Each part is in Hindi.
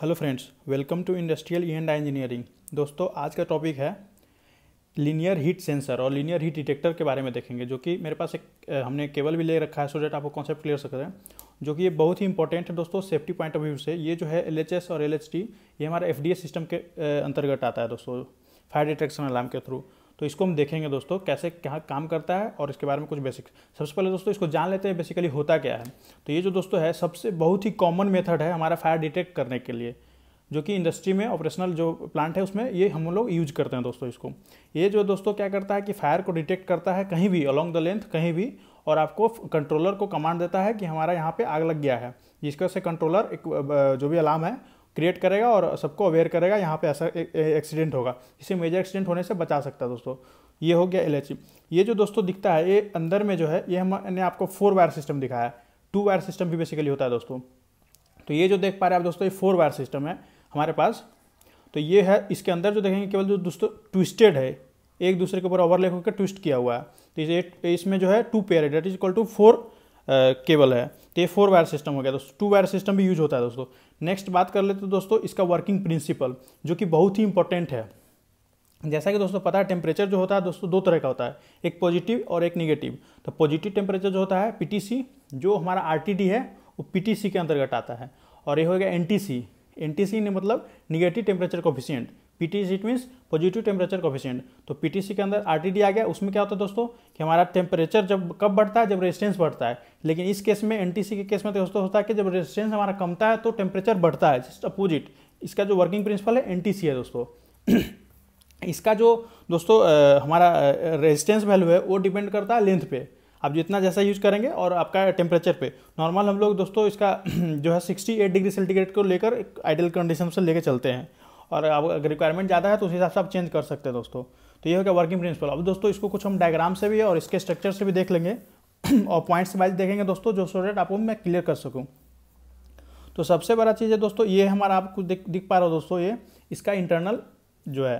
Hello friends welcome to industrial E e and engineering दोस्तों आज का टॉपिक है लीनियर हीट सेंसर और लीनियर हीट डिटेक्टर के बारे में देखेंगे जो कि मेरे पास एक हमने केबल भी ले रखा है सो डेट आपको कॉन्सेप्ट क्लियर सकते हैं जो कि ये बहुत ही इंपॉर्टेंट है दोस्तों सेफ्टी पॉइंट ऑफ व्यू से ये जो है एल और एल ये हमारा एफ सिस्टम के अंतर्गत आता है दोस्तों फायर डिटेक्शन अलार्म के थ्रू तो इसको हम देखेंगे दोस्तों कैसे क्या काम करता है और इसके बारे में कुछ बेसिक सबसे पहले दोस्तों इसको जान लेते हैं बेसिकली होता क्या है तो ये जो दोस्तों है सबसे बहुत ही कॉमन मेथड है हमारा फायर डिटेक्ट करने के लिए जो कि इंडस्ट्री में ऑपरेशनल जो प्लांट है उसमें ये हम लोग यूज करते हैं दोस्तों इसको ये जो दोस्तों क्या करता है कि फायर को डिटेक्ट करता है कहीं भी अलॉन्ग द लेंथ कहीं भी और आपको कंट्रोलर को कमांड देता है कि हमारा यहाँ पे आग लग गया है जिसकी वजह से कंट्रोलर एक जो भी अलार्म है क्रिएट करेगा और सबको अवेयर करेगा यहाँ पे ऐसा एक्सीडेंट होगा इसे मेजर एक्सीडेंट होने से बचा सकता है दोस्तों ये हो गया एल e। ये जो दोस्तों दिखता है ये अंदर में जो है ये हमने आपको फोर वायर सिस्टम दिखाया है टू वायर सिस्टम भी बेसिकली होता है दोस्तों तो ये जो देख पा रहे हैं आप दोस्तों ये फोर वायर सिस्टम है हमारे पास तो ये है इसके अंदर जो देखेंगे केवल जो दोस्तों ट्विस्टेड है एक दूसरे के ऊपर ओवरलेक होकर ट्विस्ट किया हुआ है तो इसमें जो है two pair that is equal to four cable है तो ये फोर वायर सिस्टम हो गया दोस्तों टू वायर सिस्टम भी यूज होता है दोस्तों नेक्स्ट बात कर लेते तो दोस्तों इसका वर्किंग प्रिंसिपल जो कि बहुत ही इंपॉर्टेंट है जैसा कि दोस्तों पता है टेम्परेचर जो होता है दोस्तों दो तरह का होता है एक पॉजिटिव और एक निगेटिव तो पॉजिटिव टेम्परेचर जो होता है पीटीसी जो हमारा आरटीडी है वो पीटीसी के अंतर्गत आता है और ये हो गया एनटीसी एनटीसी ने मतलब negative temperature coefficient P T C it means positive temperature coefficient तो पीटीसी के अंदर आरटीडी आ गया उसमें क्या होता है दोस्तों कि हमारा टेम्परेचर जब कब बढ़ता है जब रेजिस्टेंस बढ़ता है लेकिन इस केस में एनटीसी के केस में तो दोस्तों होता है कि जब रेजिस्टेंस हमारा कमता है तो टेम्परेचर बढ़ता है जस्ट अपोजिट इसका जो वर्किंग प्रिंसिपल है एनटीसी है दोस्तों इसका जो दोस्तों हमारा रेजिस्टेंस वैल्यू है वो डिपेंड करता है लेंथ पे आप जितना जैसा यूज करेंगे और आपका टेम्परेचर पे नॉर्मल हम लोग दोस्तों इसका जो है 68 डिग्री सेंटीग्रेड को लेकर आइडियल कंडीशन से लेकर चलते हैं और अगर रिक्वायरमेंट ज़्यादा है तो उस हिसाब से आप चेंज कर सकते हैं दोस्तों तो ये हो गया वर्किंग प्रिंसिपल अब दोस्तों इसको कुछ हम डायग्राम से भी और इसके स्ट्रक्चर से भी देख लेंगे और पॉइंट्स वाइज देखेंगे दोस्तों जो स्टूडेंट आपको मैं क्लियर कर सकूँ तो सबसे बड़ा चीज़ है दोस्तों ये हमारा आप दिख दिख पा रहा हो दोस्तों ये इसका इंटरनल जो है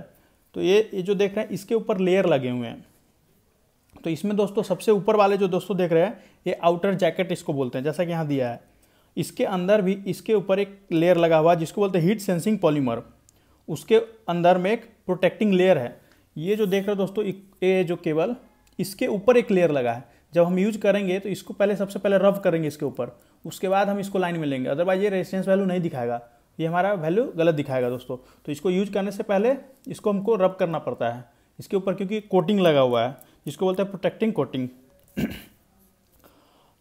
तो ये ये जो देख रहे हैं इसके ऊपर लेयर लगे हुए हैं तो इसमें दोस्तों सबसे ऊपर वाले जो दोस्तों देख रहे हैं ये आउटर जैकेट इसको बोलते हैं जैसा कि यहाँ दिया है इसके अंदर भी इसके ऊपर एक लेयर लगा हुआ है जिसको बोलते हैं हीट सेंसिंग पॉलीमर उसके अंदर में एक प्रोटेक्टिंग लेयर है ये जो देख रहे हो दोस्तों ये जो केबल इसके ऊपर एक लेयर लगा है जब हम यूज करेंगे तो इसको पहले सबसे पहले रब करेंगे इसके ऊपर उसके बाद हम इसको लाइन में लेंगे अदरवाइज ये रेजिस्टेंस वैल्यू नहीं दिखाएगा ये हमारा वैल्यू गलत दिखाएगा दोस्तों तो इसको यूज करने से पहले इसको हमको रब करना पड़ता है इसके ऊपर क्योंकि कोटिंग लगा हुआ है जिसको बोलते हैं प्रोटेक्टिंग कोटिंग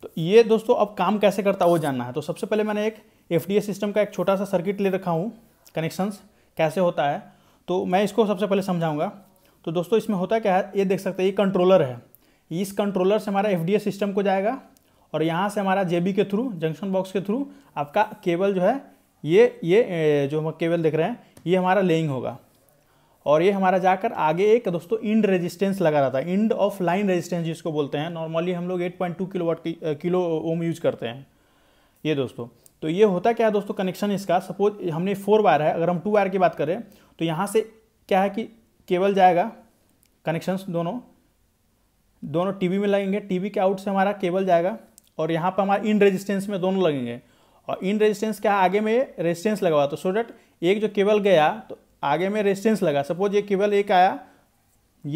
तो ये दोस्तों अब काम कैसे करता है वो जानना है तो सबसे पहले मैंने एक एफ सिस्टम का एक छोटा सा सर्किट ले रखा हूँ कनेक्शंस कैसे होता है तो मैं इसको सबसे पहले समझाऊंगा तो दोस्तों इसमें होता क्या है ये देख सकते हैं ये कंट्रोलर है इस कंट्रोलर से हमारा एफ सिस्टम को जाएगा और यहाँ से हमारा जे के थ्रू जंक्शन बॉक्स के थ्रू आपका केबल जो है ये ये जो हम केबल देख रहे हैं ये हमारा लेइंग होगा और ये हमारा जाकर आगे एक दोस्तों इंड रेजिस्टेंस लगा रहता है इंड ऑफ लाइन रेजिस्टेंस जिसको बोलते हैं नॉर्मली हम लोग 8.2 किलो वाट की किलो ओम यूज करते हैं ये दोस्तों तो ये होता क्या है दोस्तों कनेक्शन इसका सपोज हमने फोर वायर है अगर हम टू वायर की बात करें तो यहाँ से क्या है कि केबल जाएगा कनेक्शंस दोनों दोनों टीवी में लगेंगे टीवी के आउट से हमारा केबल जाएगा और यहाँ पर हमारा इन रेजिस्टेंस में दोनों लगेंगे और इन रेजिस्टेंस क्या आगे में रेजिस्टेंस लगा हुआ तो सो डेट एक जो केबल गया तो आगे में रेजिस्टेंस लगा सपोज ये केबल एक आया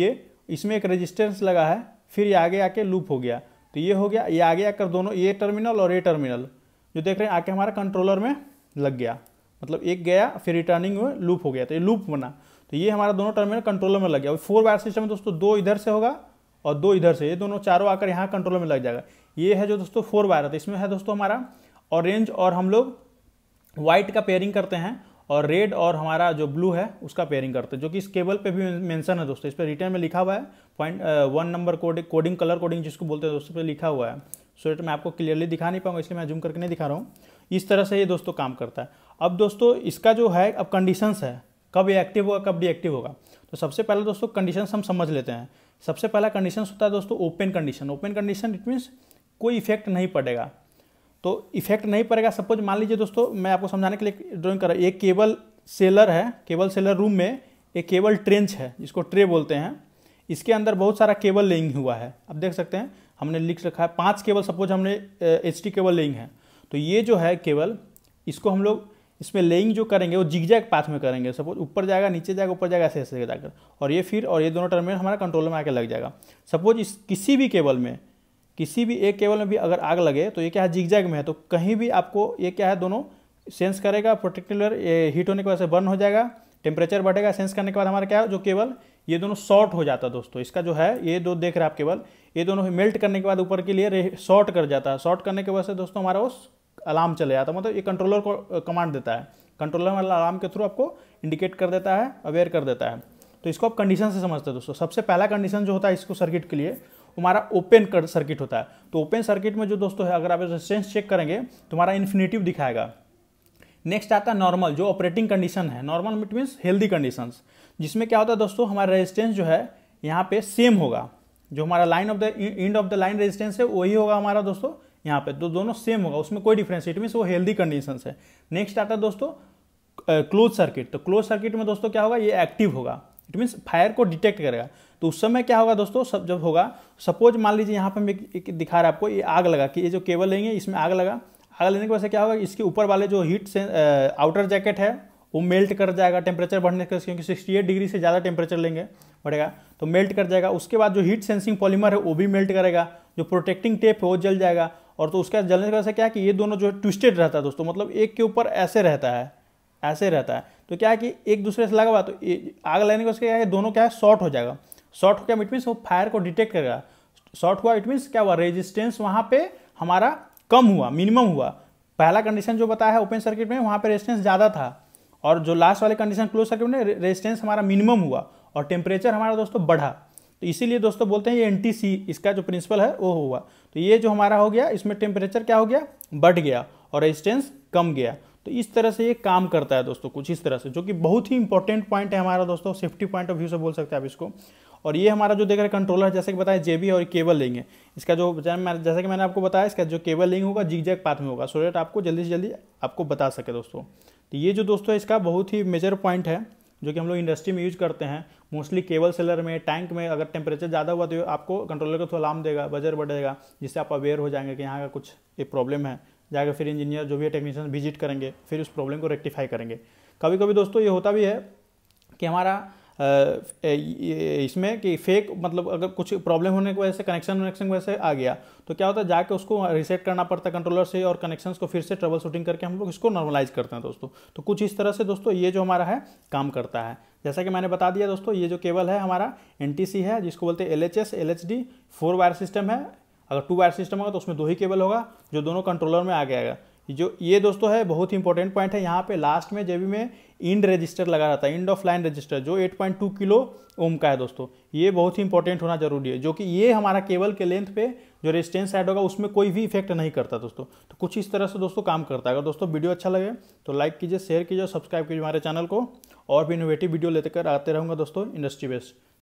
ये इसमें एक रेजिस्टेंस लगा है फिर ये आगे आके लूप हो गया तो ये हो गया ये आगे आकर दोनों ये टर्मिनल और ये टर्मिनल जो देख रहे हैं आके हमारा कंट्रोलर में लग गया मतलब एक गया फिर रिटर्निंग में लूप हो गया तो ये लूप बना तो ये हमारा दोनों टर्मिनल कंट्रोलर में लग गया फोर वायर सिस्टम में दोस्तों दो इधर से होगा और दो इधर से ये दोनों चारों आकर यहाँ कंट्रोलर में लग जाएगा ये है जो दोस्तों फोर वायर है तो इसमें है दोस्तों हमारा ऑरेंज और हम लोग व्हाइट का पेयरिंग करते हैं और रेड और हमारा जो ब्लू है उसका पेयरिंग करते हैं जो कि इस केबल पे भी मेंशन है दोस्तों इस पर रिटर्न में लिखा हुआ है point one number coding coding colour coding जिसको बोलते हैं दोस्तों पे लिखा हुआ है स्वेटर मैं आपको क्लियरली दिखा नहीं पाऊंगा इसलिए मैं जूम करके नहीं दिखा रहा हूँ इस तरह से ये दोस्तों काम करता है अब दोस्तों इसका जो है अब कंडीशंस है कब ये एक्टिव होगा कब डीएक्टिव होगा तो सबसे पहले दोस्तों कंडीशंस हम समझ लेते हैं सबसे पहला कंडीशन होता है दोस्तों open condition open condition it means कोई इफेक्ट नहीं पड़ेगा तो इफेक्ट नहीं पड़ेगा सपोज मान लीजिए दोस्तों मैं आपको समझाने के लिए ड्रॉइंग कर रहा हूँ एक केबल सेलर है केबल सेलर रूम में एक केबल ट्रेंच है जिसको ट्रे बोलते हैं इसके अंदर बहुत सारा केबल लेइंग हुआ है आप देख सकते हैं हमने लिख रखा है पांच केबल सपोज हमने एच टी केबल लेइंग है तो ये जो है केबल इसको हम लोग इसमें लेइंग जो करेंगे वो जिगजैग पाथ में करेंगे सपोज ऊपर जाएगा नीचे जाएगा ऊपर जाएगा ऐसे ऐसे जाकर और ये फिर और ये दोनों टर्मिनल हमारा कंट्रोलर में आके लग जाएगा सपोज इस किसी भी केबल में किसी भी एक केबल में भी अगर आग लगे तो ये क्या है जिगजैग में है तो कहीं भी आपको ये क्या है दोनों सेंस करेगा पर्टिकुलर हीट होने की वजह से बर्न हो जाएगा टेम्परेचर बढ़ेगा सेंस करने के बाद हमारा क्या जो केवल ये दोनों शॉर्ट हो जाता है दोस्तों इसका जो है ये दो देख रहे आप केवल ये दोनों मेल्ट करने के बाद ऊपर के लिए शॉर्ट कर जाता है शॉर्ट करने के वजह से दोस्तों हमारा उस अलार्म चले जाता है मतलब ये कंट्रोलर को कमांड देता है कंट्रोलर वाला अलार्म के थ्रू आपको इंडिकेट कर देता है अवेयर कर देता है तो इसको आप कंडीशन से समझते हैं दोस्तों सबसे पहला कंडीशन जो होता है इसको सर्किट के लिए हमारा ओपन सर्किट होता है तो ओपन सर्किट में जो दोस्तों है अगर आप रेजिस्टेंस चेक करेंगे तो हमारा इन्फिनेटिव दिखाएगा नेक्स्ट आता है नॉर्मल जो ऑपरेटिंग कंडीशन है नॉर्मल मिट मीन्स हेल्दी कंडीशन जिसमें क्या होता है दोस्तों हमारा रेजिस्टेंस जो है यहाँ पे सेम होगा जो हमारा line of the end of the line resistance है वही होगा हमारा दोस्तों यहाँ पे तो दोनों सेम होगा उसमें कोई डिफरेंस इट मीन्स वो हेल्दी कंडीशन है नेक्स्ट आता है दोस्तों क्लोज सर्किट तो क्लोज सर्किट में दोस्तों क्या होगा ये एक्टिव होगा इट मीन्स फायर को डिटेक्ट करेगा तो उस समय क्या होगा दोस्तों सब जब होगा सपोज मान लीजिए यहाँ पर मैं दिखा रहा है आपको ये आग लगा कि ये जो केबल लेंगे इसमें आग लगा आग लेने की वजह से क्या होगा इसके ऊपर वाले जो हीट से आउटर जैकेट है वो मेल्ट कर जाएगा टेम्परेचर बढ़ने के क्योंकि सिक्सटी एट डिग्री से ज़्यादा टेम्परेचर लेंगे बढ़ेगा तो मेल्ट कर जाएगा उसके बाद जो हीट सेंसिंग पॉलीमर है वो भी मेल्ट करेगा जो प्रोटेक्टिंग टेप है वो जल जाएगा और तो उसका जलने की वजह से क्या है कि ये दोनों जो है ट्विस्टेड रहता है दोस्तों मतलब एक के ऊपर ऐसे रहता है ऐसे रहता है तो क्या है कि एक दूसरे से लगा हुआ तो आग लगने की वजह से क्या है दोनों क्या है शॉर्ट हो जाएगा शॉर्ट हो गया इट मीन्स वो फायर को डिटेक्ट करेगा शॉर्ट हुआ इट मीन्स क्या हुआ रेजिस्टेंस वहाँ पर हमारा कम हुआ मिनिमम हुआ पहला कंडीशन जो बताया है ओपन सर्किट में वहाँ पर रेजिस्टेंस ज़्यादा था और जो लास्ट वाले कंडीशन क्लोज सर्किट में रेजिस्टेंस हमारा मिनिमम हुआ और टेम्परेचर हमारा दोस्तों बढ़ा तो इसीलिए दोस्तों बोलते हैं ये एनटीसी इसका जो प्रिंसिपल है वो हुआ तो ये जो हमारा हो गया इसमें टेम्परेचर क्या हो गया बढ़ गया और रेजिस्टेंस कम गया तो इस तरह से ये काम करता है दोस्तों कुछ इस तरह से जो कि बहुत ही इंपॉर्टेंट पॉइंट है हमारा दोस्तों सेफ्टी पॉइंट ऑफ व्यू से बोल सकते हैं आप इसको और ये हमारा जो देख रहे कंट्रोलर जैसे कि बताया जेबी और केबल लिंग है इसका जो जैसे कि मैंने आपको बताया इसका जो केबल लिंग होगा जिग जैक पाथ में होगा सो डेट आपको जल्दी से जल्दी आपको बता सके दोस्तों तो ये जो दोस्तों इसका बहुत ही मेजर पॉइंट है जो कि हम लोग इंडस्ट्री में यूज करते हैं मोस्टली केबल सेलर में टैंक में अगर टेम्परेचर ज़्यादा हुआ तो आपको कंट्रोलर को थोड़ा लाम देगा बजर बढ़ेगा जिससे आप अवेयर हो जाएंगे कि यहाँ का कुछ एक प्रॉब्लम है जाकर फिर इंजीनियर जो भी है टेक्नीशियन विजिट करेंगे फिर उस प्रॉब्लम को रेक्टिफाई करेंगे कभी कभी दोस्तों ये होता भी है कि हमारा इसमें कि फेक मतलब अगर कुछ प्रॉब्लम होने की वजह से कनेक्शन वनेक्शन की वजह से आ गया तो क्या होता है जाके उसको रिसेट करना पड़ता है कंट्रोलर से और कनेक्शन को फिर से ट्रबल शूटिंग करके हम लोग इसको नॉर्मलाइज करते हैं दोस्तों तो कुछ इस तरह से दोस्तों ये जो हमारा है काम करता है जैसा कि मैंने बता दिया दोस्तों ये जो केबल है हमारा एन है जिसको बोलते हैं L H S L H D four wire system है अगर टू वायर सिस्टम होगा तो उसमें दो ही केबल होगा जो दोनों कंट्रोलर में आ गया जो ये दोस्तों है बहुत ही इंपॉर्टेंट पॉइंट है यहाँ पे लास्ट में भी में इंड रजिस्टर लगा रहता है इंड ऑफ लाइन रजिस्टर जो 8.2 किलो ओम का है दोस्तों ये बहुत ही इंपॉर्टेंट होना जरूरी है जो कि ये हमारा केबल के लेंथ पे जो रेजिस्टेंस साइड होगा उसमें कोई भी इफेक्ट नहीं करता दोस्तों तो कुछ इस तरह से दोस्तों काम करता है अगर दोस्तों वीडियो अच्छा लगे तो लाइक कीजिए शेयर कीजिए सब्सक्राइब कीजिए हमारे चैनल को और भी इनोवेटिव वीडियो लेकर आते रहूँगा दोस्तों इंडस्ट्री बेस्ट